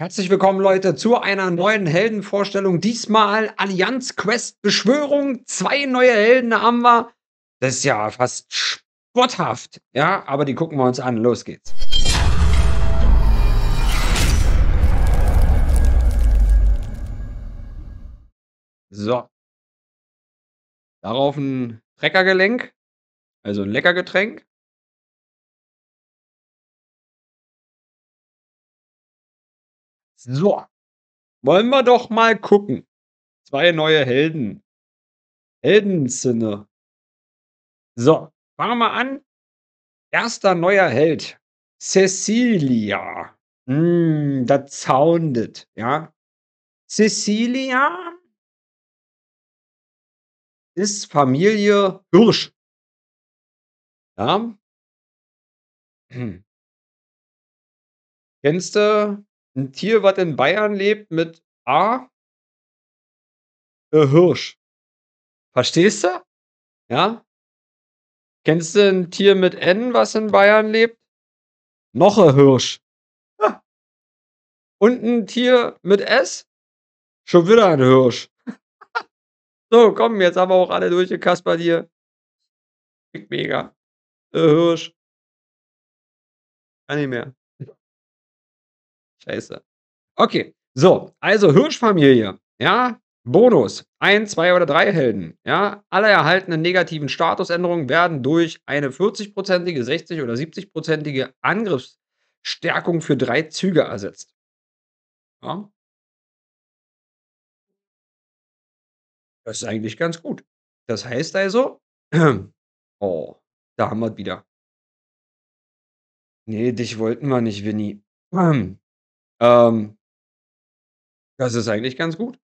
Herzlich willkommen, Leute, zu einer neuen Heldenvorstellung. Diesmal Allianz Quest Beschwörung. Zwei neue Helden haben wir. Das ist ja fast spotthaft. Ja, aber die gucken wir uns an. Los geht's. So. Darauf ein Treckergelenk, also ein Leckergetränk. So, wollen wir doch mal gucken. Zwei neue Helden. Heldensinne. So, fangen wir mal an. Erster neuer Held. Cecilia. Mm, das soundet, ja. Cecilia ist Familie Hirsch. Ja. Kennst du ein Tier, was in Bayern lebt mit A? Äh, Hirsch. Verstehst du? Ja? Kennst du ein Tier mit N, was in Bayern lebt? Noch ein Hirsch. Ha. Und ein Tier mit S? Schon wieder ein Hirsch. so, komm, jetzt haben wir auch alle durch, Kasper, dir. Mega. Äh, Hirsch. Kann nicht mehr. Scheiße. Okay, so, also Hirschfamilie, ja, Bonus, ein, zwei oder drei Helden, ja, alle erhaltenen negativen Statusänderungen werden durch eine 40-prozentige, 60- oder 70-prozentige Angriffsstärkung für drei Züge ersetzt. Ja. Das ist eigentlich ganz gut. Das heißt also, oh, da haben wir wieder. Nee, dich wollten wir nicht, Winnie. Ähm, Ähm, das ist eigentlich ganz gut.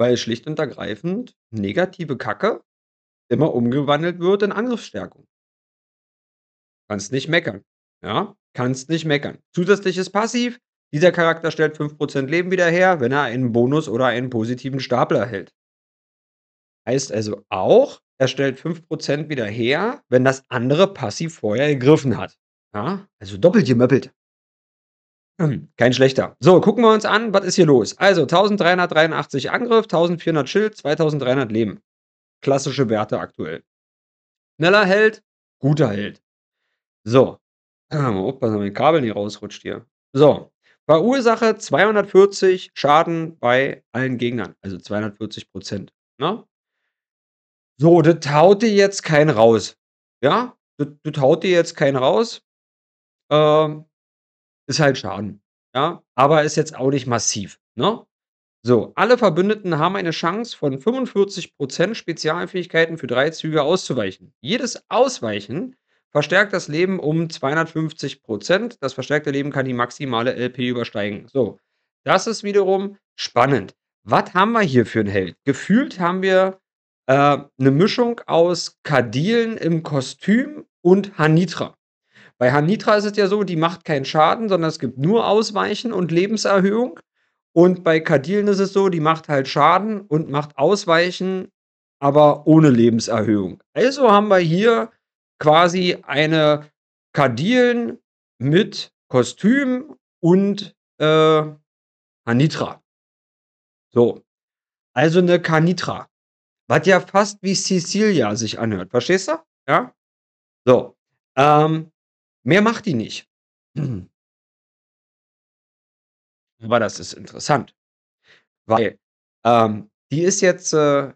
Weil schlicht und ergreifend negative Kacke immer umgewandelt wird in Angriffsstärkung. Kannst nicht meckern. Ja, kannst nicht meckern. Zusätzliches Passiv. Dieser Charakter stellt 5% Leben wieder her, wenn er einen Bonus oder einen positiven Stapel erhält. Heißt also auch, er stellt 5% wieder her, wenn das andere Passiv vorher ergriffen hat. Ja, also doppelt gemöppelt. Kein schlechter. So, gucken wir uns an, was ist hier los. Also 1383 Angriff, 1400 Schild, 2300 Leben. Klassische Werte aktuell. Schneller Held, guter Held. So. Ob was mit Kabel nicht rausrutscht hier. So. Bei Ursache 240 Schaden bei allen Gegnern. Also 240 Prozent. Ne? So, das haut dir jetzt keinen raus. Ja? Das haut dir jetzt keinen raus. Ähm, ist halt Schaden. Ja, aber ist jetzt auch nicht massiv. Ne? So, alle Verbündeten haben eine Chance von 45% Spezialfähigkeiten für drei Züge auszuweichen. Jedes Ausweichen verstärkt das Leben um 250%. Das verstärkte Leben kann die maximale LP übersteigen. So, das ist wiederum spannend. Was haben wir hier für einen Held? Gefühlt haben wir äh, eine Mischung aus Kadilen im Kostüm und Hanitra. Bei Hanitra ist es ja so, die macht keinen Schaden, sondern es gibt nur Ausweichen und Lebenserhöhung. Und bei Kadilen ist es so, die macht halt Schaden und macht Ausweichen, aber ohne Lebenserhöhung. Also haben wir hier quasi eine Kadilen mit Kostüm und äh, Hanitra. So. Also eine Kanitra. Was ja fast wie Cecilia sich anhört. Verstehst du? Ja? So. Ähm, Mehr macht die nicht. Aber das ist interessant, weil ähm, die ist jetzt, äh,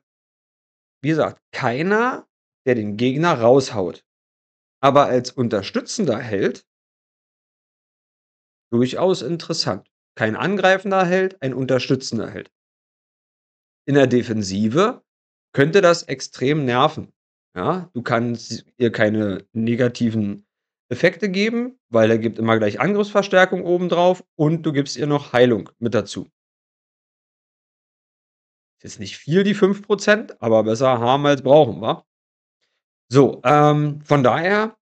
wie gesagt, keiner, der den Gegner raushaut, aber als unterstützender Held durchaus interessant. Kein angreifender Held, ein unterstützender Held. In der Defensive könnte das extrem nerven. Ja, du kannst ihr keine negativen Effekte geben, weil er gibt immer gleich Angriffsverstärkung obendrauf und du gibst ihr noch Heilung mit dazu. Ist jetzt nicht viel, die 5%, aber besser haben als brauchen, wa? So, ähm, von daher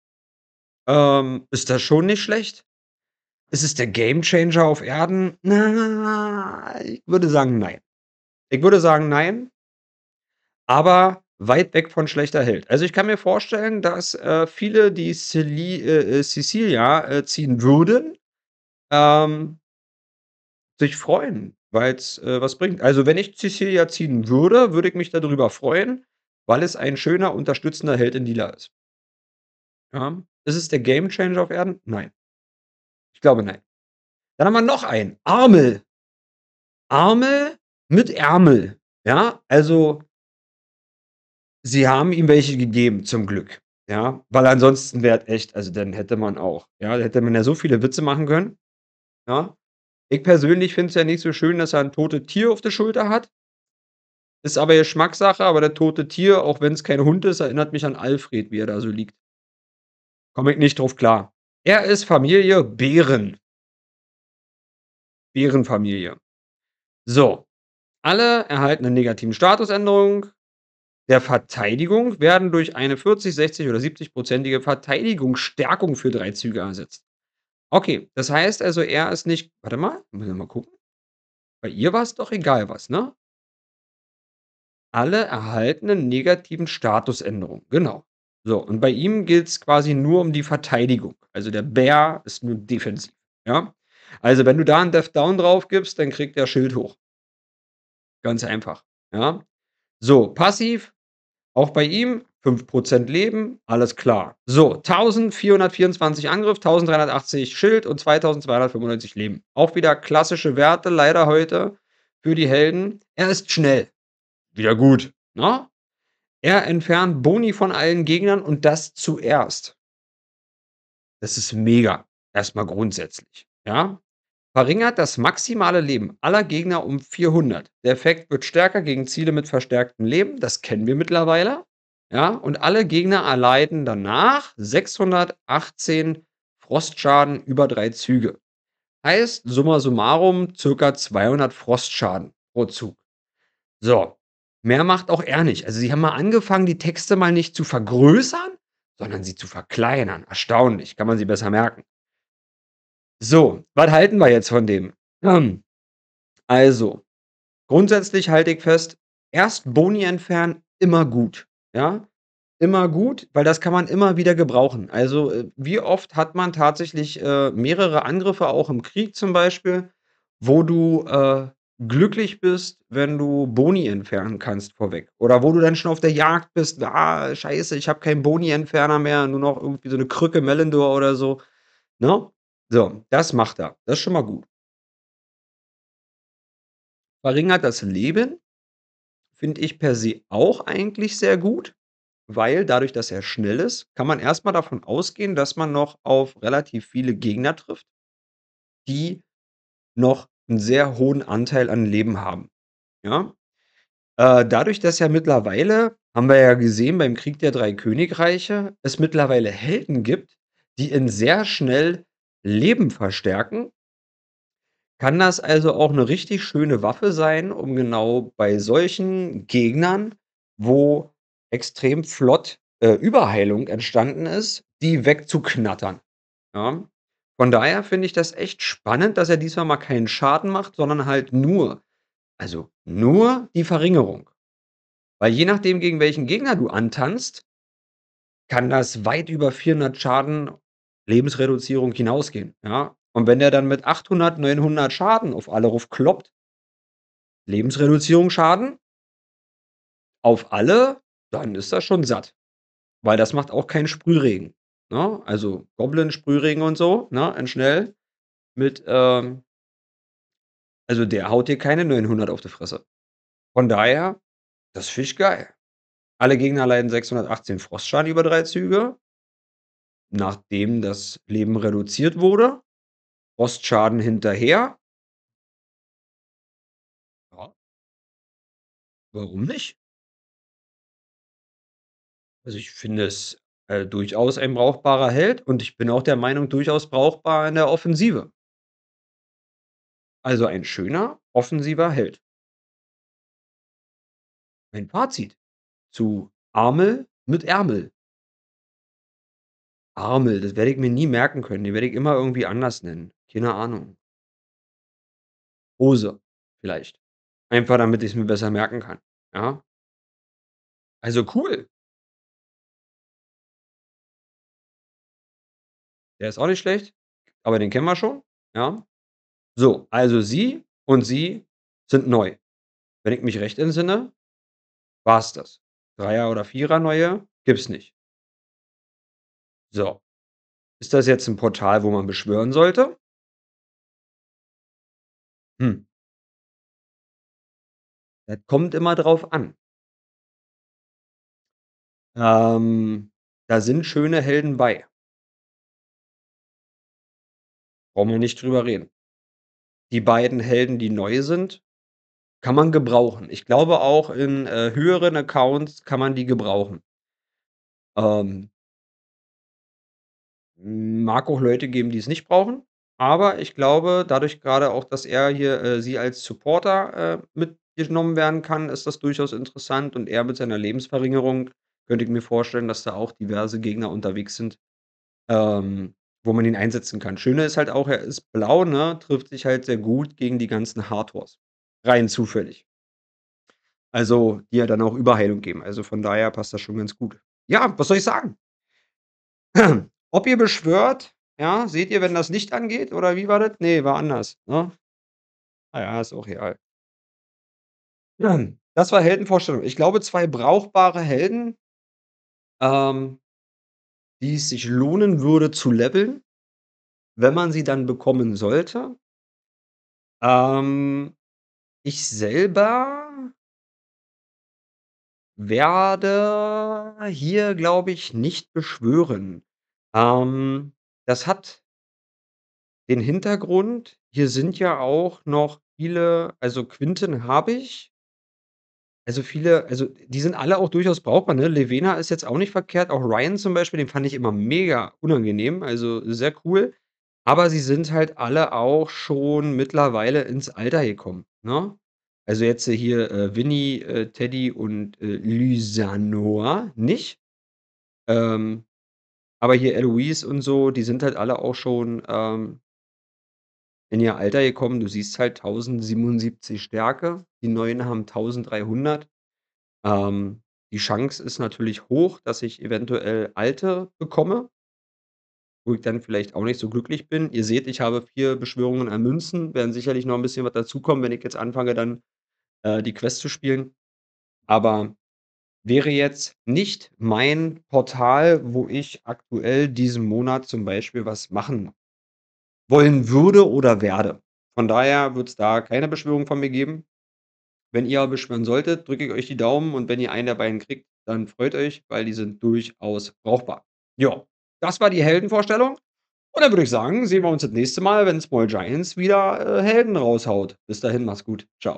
ähm, ist das schon nicht schlecht. Ist es der Game Changer auf Erden? Na, ich würde sagen, nein. Ich würde sagen, nein. Aber weit weg von schlechter Held. Also ich kann mir vorstellen, dass äh, viele, die Celi äh, äh Cecilia äh, ziehen würden, ähm, sich freuen, weil es äh, was bringt. Also wenn ich Cecilia ziehen würde, würde ich mich darüber freuen, weil es ein schöner, unterstützender Held in Lila ist. Ja. Ist es der Game Changer auf Erden? Nein. Ich glaube nein. Dann haben wir noch einen. Armel. Armel mit Ärmel. Ja, also sie haben ihm welche gegeben, zum Glück. Ja, weil ansonsten wäre echt, also dann hätte man auch, ja, hätte man ja so viele Witze machen können. Ja, ich persönlich finde es ja nicht so schön, dass er ein totes Tier auf der Schulter hat. Ist aber Geschmackssache, aber der tote Tier, auch wenn es kein Hund ist, erinnert mich an Alfred, wie er da so liegt. Komme ich nicht drauf klar. Er ist Familie Bären. Bärenfamilie. So. Alle erhalten eine negativen Statusänderung der Verteidigung werden durch eine 40, 60 oder 70-prozentige Verteidigungsstärkung für drei Züge ersetzt. Okay, das heißt also, er ist nicht. Warte mal, müssen wir mal gucken. Bei ihr war es doch egal was, ne? Alle erhaltenen negativen Statusänderungen, genau. So, und bei ihm geht es quasi nur um die Verteidigung. Also der Bär ist nur defensiv, ja? Also, wenn du da einen Death Down drauf gibst, dann kriegt er Schild hoch. Ganz einfach, ja? So, passiv auch bei ihm 5% Leben, alles klar. So, 1424 Angriff, 1380 Schild und 2295 Leben. Auch wieder klassische Werte, leider heute für die Helden. Er ist schnell. Wieder gut, ne? Er entfernt Boni von allen Gegnern und das zuerst. Das ist mega. Erstmal grundsätzlich, ja? verringert das maximale Leben aller Gegner um 400. Der Effekt wird stärker gegen Ziele mit verstärktem Leben, das kennen wir mittlerweile. Ja, und alle Gegner erleiden danach 618 Frostschaden über drei Züge. Heißt summa summarum circa 200 Frostschaden pro Zug. So, mehr macht auch er nicht. Also sie haben mal angefangen, die Texte mal nicht zu vergrößern, sondern sie zu verkleinern. Erstaunlich, kann man sie besser merken. So, was halten wir jetzt von dem? Hm. Also, grundsätzlich halte ich fest, erst Boni entfernen, immer gut. Ja, immer gut, weil das kann man immer wieder gebrauchen. Also, äh, wie oft hat man tatsächlich äh, mehrere Angriffe, auch im Krieg zum Beispiel, wo du äh, glücklich bist, wenn du Boni entfernen kannst vorweg. Oder wo du dann schon auf der Jagd bist, ah, scheiße, ich habe keinen Boni-Entferner mehr, nur noch irgendwie so eine Krücke Melendor oder so. Ne? So, das macht er. Das ist schon mal gut. Verringert das Leben, finde ich per se auch eigentlich sehr gut, weil dadurch, dass er schnell ist, kann man erstmal davon ausgehen, dass man noch auf relativ viele Gegner trifft, die noch einen sehr hohen Anteil an Leben haben. Ja? Äh, dadurch, dass ja mittlerweile, haben wir ja gesehen beim Krieg der drei Königreiche, es mittlerweile Helden gibt, die in sehr schnell Leben verstärken. Kann das also auch eine richtig schöne Waffe sein, um genau bei solchen Gegnern, wo extrem flott, äh, Überheilung entstanden ist, die wegzuknattern, ja? Von daher finde ich das echt spannend, dass er diesmal mal keinen Schaden macht, sondern halt nur also nur die Verringerung. Weil je nachdem, gegen welchen Gegner du antanzt kann das weit über 400 Schaden Lebensreduzierung hinausgehen. Ja? Und wenn der dann mit 800, 900 Schaden auf alle ruf kloppt, Lebensreduzierung Schaden auf alle, dann ist das schon satt. Weil das macht auch keinen Sprühregen. Ne? Also Goblin, Sprühregen und so, ne? Und schnell mit, ähm, also der haut dir keine 900 auf die Fresse. Von daher, das Fisch geil. Alle Gegner leiden 618 Frostschaden über drei Züge nachdem das Leben reduziert wurde. Rostschaden hinterher. Ja. Warum nicht? Also ich finde es äh, durchaus ein brauchbarer Held und ich bin auch der Meinung, durchaus brauchbar in der Offensive. Also ein schöner, offensiver Held. Mein Fazit zu Armel mit Ärmel. Armel, das werde ich mir nie merken können. Die werde ich immer irgendwie anders nennen. Keine Ahnung. Hose vielleicht. Einfach damit ich es mir besser merken kann. Ja? Also cool. Der ist auch nicht schlecht, aber den kennen wir schon. Ja? So, also sie und sie sind neu. Wenn ich mich recht entsinne, war es das. Dreier- oder Vierer-Neue gibt es nicht. So. Ist das jetzt ein Portal, wo man beschwören sollte? Hm. Das kommt immer drauf an. Ähm, da sind schöne Helden bei. Brauchen wir nicht drüber reden. Die beiden Helden, die neu sind, kann man gebrauchen. Ich glaube auch in, äh, höheren Accounts kann man die gebrauchen. Ähm Mag auch Leute geben, die es nicht brauchen. Aber ich glaube, dadurch gerade auch, dass er hier äh, sie als Supporter äh, mitgenommen werden kann, ist das durchaus interessant. Und er mit seiner Lebensverringerung könnte ich mir vorstellen, dass da auch diverse Gegner unterwegs sind, ähm, wo man ihn einsetzen kann. Schöne ist halt auch, er ist blau, ne? Trifft sich halt sehr gut gegen die ganzen Hardwars. Rein zufällig. Also, die ja dann auch Überheilung geben. Also von daher passt das schon ganz gut. Ja, was soll ich sagen? Ob ihr beschwört, ja, seht ihr, wenn das nicht angeht? Oder wie war das? Nee, war anders. Ne? Naja, ah ist auch real. Das war Heldenvorstellung. Ich glaube, zwei brauchbare Helden, ähm, die es sich lohnen würde zu leveln, wenn man sie dann bekommen sollte. Ähm, ich selber werde hier, glaube ich, nicht beschwören. Ähm, das hat den Hintergrund, hier sind ja auch noch viele also Quinten habe ich also viele also die sind alle auch durchaus brauchbar, ne? Levena ist jetzt auch nicht verkehrt, auch Ryan zum Beispiel, den fand ich immer mega unangenehm, also sehr cool. Aber sie sind halt alle auch schon mittlerweile ins Alter gekommen, ne? Also jetzt hier, äh, Vinny, äh, Teddy und, äh, Lysanor nicht. Ähm aber hier Eloise und so, die sind halt alle auch schon, ähm in ihr Alter gekommen. Du siehst halt 1077 Stärke, die Neuen haben 1300. Ähm, die Chance ist natürlich hoch, dass ich eventuell Alte bekomme, wo ich dann vielleicht auch nicht so glücklich bin. Ihr seht, ich habe vier Beschwörungen an Münzen, werden sicherlich noch ein bisschen was dazukommen, wenn ich jetzt anfange, dann äh, die Quest zu spielen. Aber wäre jetzt nicht mein Portal, wo ich aktuell diesen Monat zum Beispiel was machen wollen würde oder werde. Von daher wird es da keine Beschwörung von mir geben. Wenn ihr beschwören solltet, drücke ich euch die Daumen und wenn ihr einen der beiden kriegt, dann freut euch, weil die sind durchaus brauchbar. Ja, das war die Heldenvorstellung. Und dann würde ich sagen, sehen wir uns das nächste Mal, wenn Small Giants wieder äh, Helden raushaut. Bis dahin, mach's gut. Ciao.